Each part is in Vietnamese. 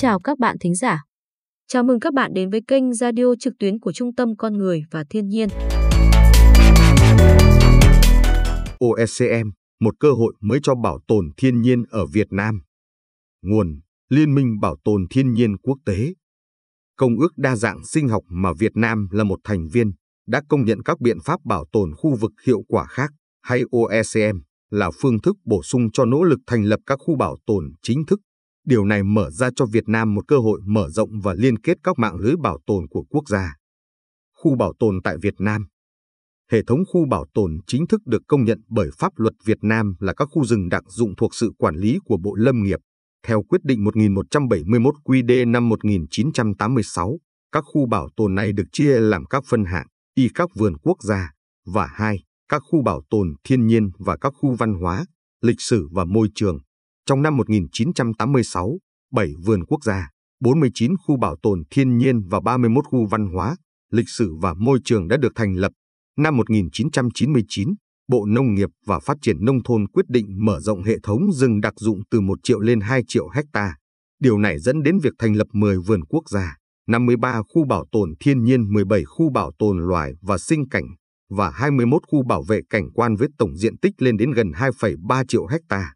chào các bạn thính giả. Chào mừng các bạn đến với kênh radio trực tuyến của Trung tâm Con người và Thiên nhiên. OECM: một cơ hội mới cho bảo tồn thiên nhiên ở Việt Nam. Nguồn: Liên minh Bảo tồn Thiên nhiên Quốc tế. Công ước đa dạng sinh học mà Việt Nam là một thành viên đã công nhận các biện pháp bảo tồn khu vực hiệu quả khác hay OECM là phương thức bổ sung cho nỗ lực thành lập các khu bảo tồn chính thức Điều này mở ra cho Việt Nam một cơ hội mở rộng và liên kết các mạng lưới bảo tồn của quốc gia. Khu bảo tồn tại Việt Nam Hệ thống khu bảo tồn chính thức được công nhận bởi pháp luật Việt Nam là các khu rừng đặc dụng thuộc sự quản lý của Bộ Lâm nghiệp. Theo quyết định 1171 QD năm 1986, các khu bảo tồn này được chia làm các phân hạng, y các vườn quốc gia, và hai, các khu bảo tồn thiên nhiên và các khu văn hóa, lịch sử và môi trường. Trong năm 1986, 7 vườn quốc gia, 49 khu bảo tồn thiên nhiên và 31 khu văn hóa, lịch sử và môi trường đã được thành lập. Năm 1999, Bộ Nông nghiệp và Phát triển Nông thôn quyết định mở rộng hệ thống rừng đặc dụng từ 1 triệu lên 2 triệu hecta. Điều này dẫn đến việc thành lập 10 vườn quốc gia, 53 khu bảo tồn thiên nhiên, 17 khu bảo tồn loài và sinh cảnh và 21 khu bảo vệ cảnh quan với tổng diện tích lên đến gần 2,3 triệu hecta.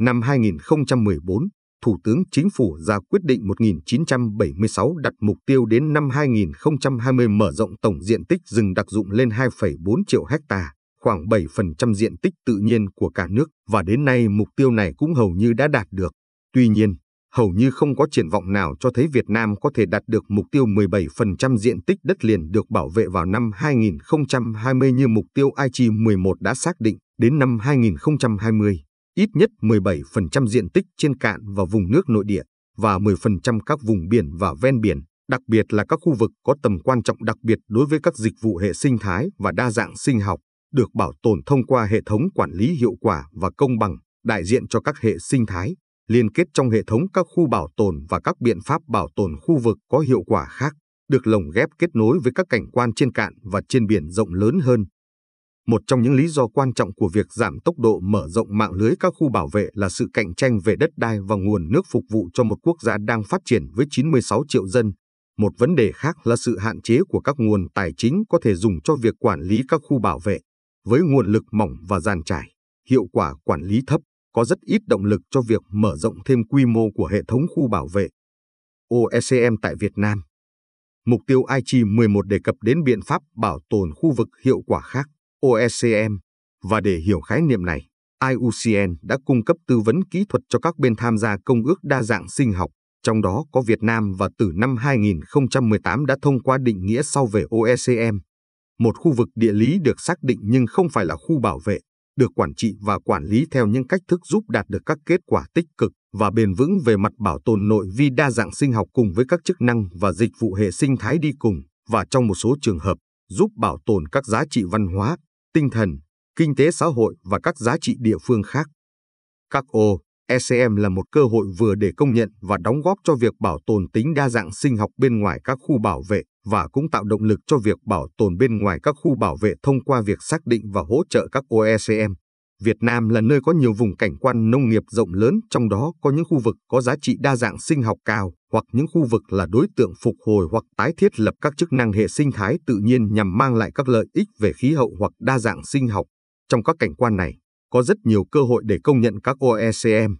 Năm 2014, Thủ tướng Chính phủ ra quyết định 1976 đặt mục tiêu đến năm 2020 mở rộng tổng diện tích rừng đặc dụng lên 2,4 triệu hecta, khoảng 7% diện tích tự nhiên của cả nước và đến nay mục tiêu này cũng hầu như đã đạt được. Tuy nhiên, hầu như không có triển vọng nào cho thấy Việt Nam có thể đạt được mục tiêu 17% diện tích đất liền được bảo vệ vào năm 2020 như mục tiêu aichi 11 đã xác định đến năm 2020 ít nhất 17% diện tích trên cạn và vùng nước nội địa và 10% các vùng biển và ven biển, đặc biệt là các khu vực có tầm quan trọng đặc biệt đối với các dịch vụ hệ sinh thái và đa dạng sinh học, được bảo tồn thông qua hệ thống quản lý hiệu quả và công bằng, đại diện cho các hệ sinh thái, liên kết trong hệ thống các khu bảo tồn và các biện pháp bảo tồn khu vực có hiệu quả khác, được lồng ghép kết nối với các cảnh quan trên cạn và trên biển rộng lớn hơn một trong những lý do quan trọng của việc giảm tốc độ mở rộng mạng lưới các khu bảo vệ là sự cạnh tranh về đất đai và nguồn nước phục vụ cho một quốc gia đang phát triển với 96 triệu dân. Một vấn đề khác là sự hạn chế của các nguồn tài chính có thể dùng cho việc quản lý các khu bảo vệ. Với nguồn lực mỏng và giàn trải, hiệu quả quản lý thấp có rất ít động lực cho việc mở rộng thêm quy mô của hệ thống khu bảo vệ. OECM tại Việt Nam Mục tiêu Aichi 11 đề cập đến biện pháp bảo tồn khu vực hiệu quả khác OECM. Và để hiểu khái niệm này, IUCN đã cung cấp tư vấn kỹ thuật cho các bên tham gia Công ước Đa dạng sinh học, trong đó có Việt Nam và từ năm 2018 đã thông qua định nghĩa sau về OECM. Một khu vực địa lý được xác định nhưng không phải là khu bảo vệ, được quản trị và quản lý theo những cách thức giúp đạt được các kết quả tích cực và bền vững về mặt bảo tồn nội vi đa dạng sinh học cùng với các chức năng và dịch vụ hệ sinh thái đi cùng và trong một số trường hợp giúp bảo tồn các giá trị văn hóa, tinh thần, kinh tế xã hội và các giá trị địa phương khác. Các ô ECM là một cơ hội vừa để công nhận và đóng góp cho việc bảo tồn tính đa dạng sinh học bên ngoài các khu bảo vệ và cũng tạo động lực cho việc bảo tồn bên ngoài các khu bảo vệ thông qua việc xác định và hỗ trợ các OECM. Việt Nam là nơi có nhiều vùng cảnh quan nông nghiệp rộng lớn, trong đó có những khu vực có giá trị đa dạng sinh học cao hoặc những khu vực là đối tượng phục hồi hoặc tái thiết lập các chức năng hệ sinh thái tự nhiên nhằm mang lại các lợi ích về khí hậu hoặc đa dạng sinh học. Trong các cảnh quan này, có rất nhiều cơ hội để công nhận các OECM.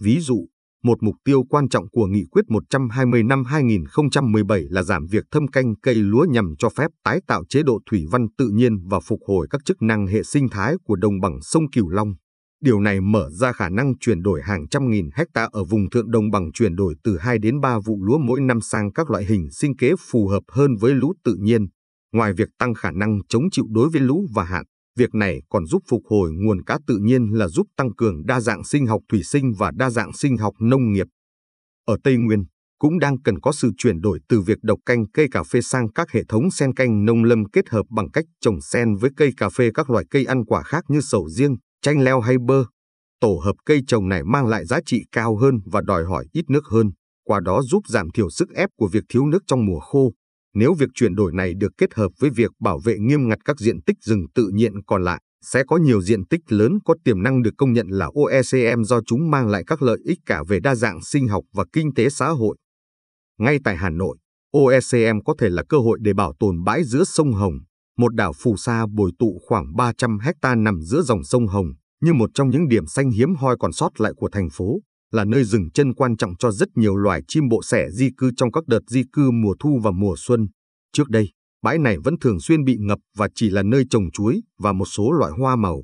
Ví dụ, một mục tiêu quan trọng của Nghị quyết 120 năm 2017 là giảm việc thâm canh cây lúa nhằm cho phép tái tạo chế độ thủy văn tự nhiên và phục hồi các chức năng hệ sinh thái của đồng bằng sông Cửu Long. Điều này mở ra khả năng chuyển đổi hàng trăm nghìn hecta ở vùng thượng đồng bằng chuyển đổi từ 2 đến 3 vụ lúa mỗi năm sang các loại hình sinh kế phù hợp hơn với lũ tự nhiên. Ngoài việc tăng khả năng chống chịu đối với lũ và hạn Việc này còn giúp phục hồi nguồn cá tự nhiên là giúp tăng cường đa dạng sinh học thủy sinh và đa dạng sinh học nông nghiệp. Ở Tây Nguyên, cũng đang cần có sự chuyển đổi từ việc độc canh cây cà phê sang các hệ thống sen canh nông lâm kết hợp bằng cách trồng sen với cây cà phê các loại cây ăn quả khác như sầu riêng, chanh leo hay bơ. Tổ hợp cây trồng này mang lại giá trị cao hơn và đòi hỏi ít nước hơn, qua đó giúp giảm thiểu sức ép của việc thiếu nước trong mùa khô. Nếu việc chuyển đổi này được kết hợp với việc bảo vệ nghiêm ngặt các diện tích rừng tự nhiên còn lại, sẽ có nhiều diện tích lớn có tiềm năng được công nhận là OECM do chúng mang lại các lợi ích cả về đa dạng sinh học và kinh tế xã hội. Ngay tại Hà Nội, OECM có thể là cơ hội để bảo tồn bãi giữa sông Hồng, một đảo phù sa bồi tụ khoảng 300 hecta nằm giữa dòng sông Hồng, như một trong những điểm xanh hiếm hoi còn sót lại của thành phố là nơi dừng chân quan trọng cho rất nhiều loài chim bộ sẻ di cư trong các đợt di cư mùa thu và mùa xuân. Trước đây, bãi này vẫn thường xuyên bị ngập và chỉ là nơi trồng chuối và một số loại hoa màu.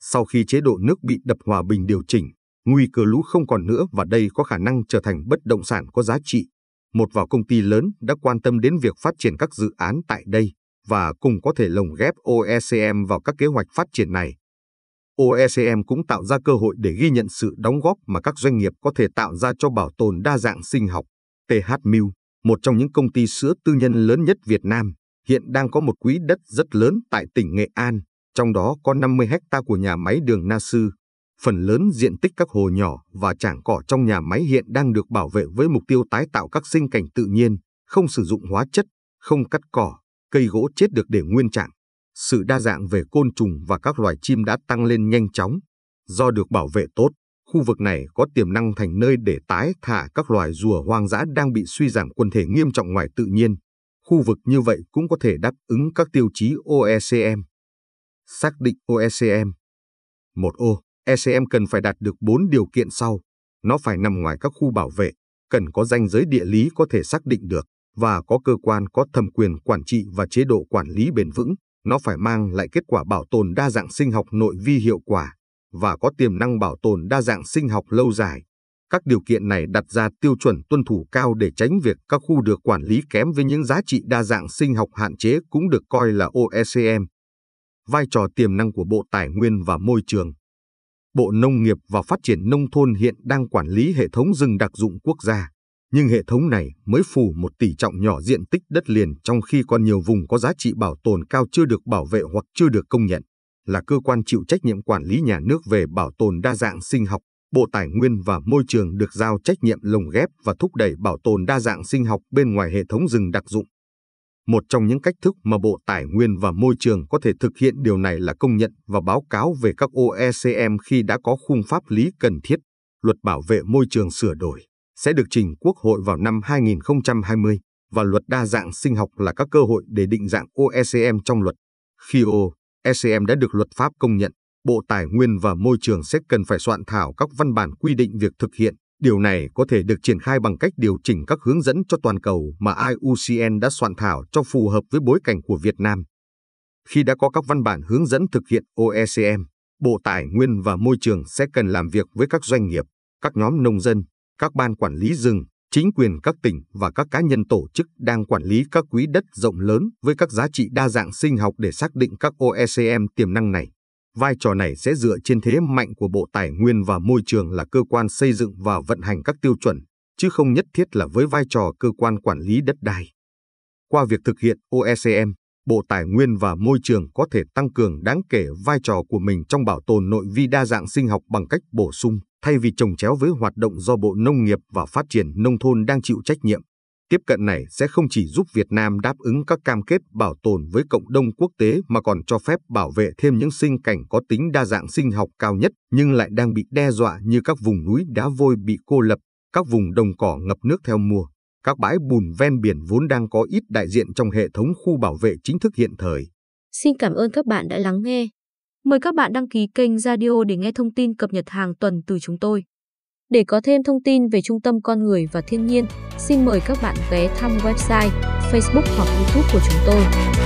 Sau khi chế độ nước bị đập hòa bình điều chỉnh, nguy cơ lũ không còn nữa và đây có khả năng trở thành bất động sản có giá trị. Một vào công ty lớn đã quan tâm đến việc phát triển các dự án tại đây và cùng có thể lồng ghép OECM vào các kế hoạch phát triển này. OECM cũng tạo ra cơ hội để ghi nhận sự đóng góp mà các doanh nghiệp có thể tạo ra cho bảo tồn đa dạng sinh học. TH Milk, một trong những công ty sữa tư nhân lớn nhất Việt Nam, hiện đang có một quỹ đất rất lớn tại tỉnh Nghệ An, trong đó có 50 hecta của nhà máy đường Na Sư. Phần lớn diện tích các hồ nhỏ và trảng cỏ trong nhà máy hiện đang được bảo vệ với mục tiêu tái tạo các sinh cảnh tự nhiên, không sử dụng hóa chất, không cắt cỏ, cây gỗ chết được để nguyên trạng sự đa dạng về côn trùng và các loài chim đã tăng lên nhanh chóng. Do được bảo vệ tốt, khu vực này có tiềm năng thành nơi để tái thả các loài rùa hoang dã đang bị suy giảm quần thể nghiêm trọng ngoài tự nhiên. Khu vực như vậy cũng có thể đáp ứng các tiêu chí OECM. Xác định OECM. Một ô, ECM cần phải đạt được 4 điều kiện sau. Nó phải nằm ngoài các khu bảo vệ, cần có danh giới địa lý có thể xác định được và có cơ quan có thẩm quyền quản trị và chế độ quản lý bền vững. Nó phải mang lại kết quả bảo tồn đa dạng sinh học nội vi hiệu quả và có tiềm năng bảo tồn đa dạng sinh học lâu dài. Các điều kiện này đặt ra tiêu chuẩn tuân thủ cao để tránh việc các khu được quản lý kém với những giá trị đa dạng sinh học hạn chế cũng được coi là OECM. Vai trò tiềm năng của Bộ Tài nguyên và Môi trường Bộ Nông nghiệp và Phát triển Nông thôn hiện đang quản lý hệ thống rừng đặc dụng quốc gia nhưng hệ thống này mới phủ một tỷ trọng nhỏ diện tích đất liền trong khi còn nhiều vùng có giá trị bảo tồn cao chưa được bảo vệ hoặc chưa được công nhận, là cơ quan chịu trách nhiệm quản lý nhà nước về bảo tồn đa dạng sinh học. Bộ Tài nguyên và Môi trường được giao trách nhiệm lồng ghép và thúc đẩy bảo tồn đa dạng sinh học bên ngoài hệ thống rừng đặc dụng. Một trong những cách thức mà Bộ Tài nguyên và Môi trường có thể thực hiện điều này là công nhận và báo cáo về các OECM khi đã có khung pháp lý cần thiết, luật bảo vệ môi trường sửa đổi sẽ được trình Quốc hội vào năm 2020 và luật đa dạng sinh học là các cơ hội để định dạng OECM trong luật. Khi OECM đã được luật pháp công nhận, Bộ Tài nguyên và Môi trường sẽ cần phải soạn thảo các văn bản quy định việc thực hiện. Điều này có thể được triển khai bằng cách điều chỉnh các hướng dẫn cho toàn cầu mà IUCN đã soạn thảo cho phù hợp với bối cảnh của Việt Nam. Khi đã có các văn bản hướng dẫn thực hiện OECM, Bộ Tài nguyên và Môi trường sẽ cần làm việc với các doanh nghiệp, các nhóm nông dân, các ban quản lý rừng, chính quyền các tỉnh và các cá nhân tổ chức đang quản lý các quỹ đất rộng lớn với các giá trị đa dạng sinh học để xác định các OECM tiềm năng này. Vai trò này sẽ dựa trên thế mạnh của Bộ Tài nguyên và Môi trường là cơ quan xây dựng và vận hành các tiêu chuẩn, chứ không nhất thiết là với vai trò cơ quan quản lý đất đai. Qua việc thực hiện OECM, Bộ Tài nguyên và Môi trường có thể tăng cường đáng kể vai trò của mình trong bảo tồn nội vi đa dạng sinh học bằng cách bổ sung thay vì trồng chéo với hoạt động do Bộ Nông nghiệp và Phát triển Nông thôn đang chịu trách nhiệm. Tiếp cận này sẽ không chỉ giúp Việt Nam đáp ứng các cam kết bảo tồn với cộng đồng quốc tế mà còn cho phép bảo vệ thêm những sinh cảnh có tính đa dạng sinh học cao nhất nhưng lại đang bị đe dọa như các vùng núi đá vôi bị cô lập, các vùng đồng cỏ ngập nước theo mùa, các bãi bùn ven biển vốn đang có ít đại diện trong hệ thống khu bảo vệ chính thức hiện thời. Xin cảm ơn các bạn đã lắng nghe. Mời các bạn đăng ký kênh Radio để nghe thông tin cập nhật hàng tuần từ chúng tôi. Để có thêm thông tin về Trung tâm Con Người và Thiên nhiên, xin mời các bạn ghé thăm website, Facebook hoặc YouTube của chúng tôi.